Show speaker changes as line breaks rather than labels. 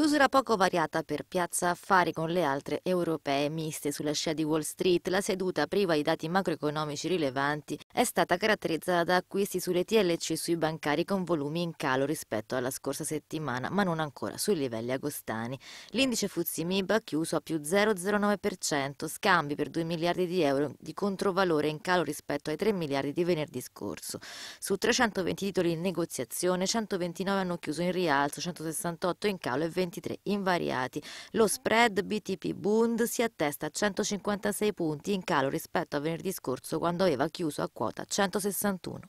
Chiusura poco variata per Piazza Affari con le altre europee miste sulla scia di Wall Street, la seduta priva di dati macroeconomici rilevanti è stata caratterizzata da acquisti sulle TLC e sui bancari con volumi in calo rispetto alla scorsa settimana, ma non ancora sui livelli agostani. L'indice Fuzzi Mib ha chiuso a più 0,09%, scambi per 2 miliardi di euro di controvalore in calo rispetto ai 3 miliardi di venerdì scorso. Su 320 titoli in negoziazione, 129 hanno chiuso in rialzo, 168 in calo e 20 23 invariati. Lo spread BTP Bund si attesta a 156 punti in calo rispetto a venerdì scorso quando aveva chiuso a quota 161.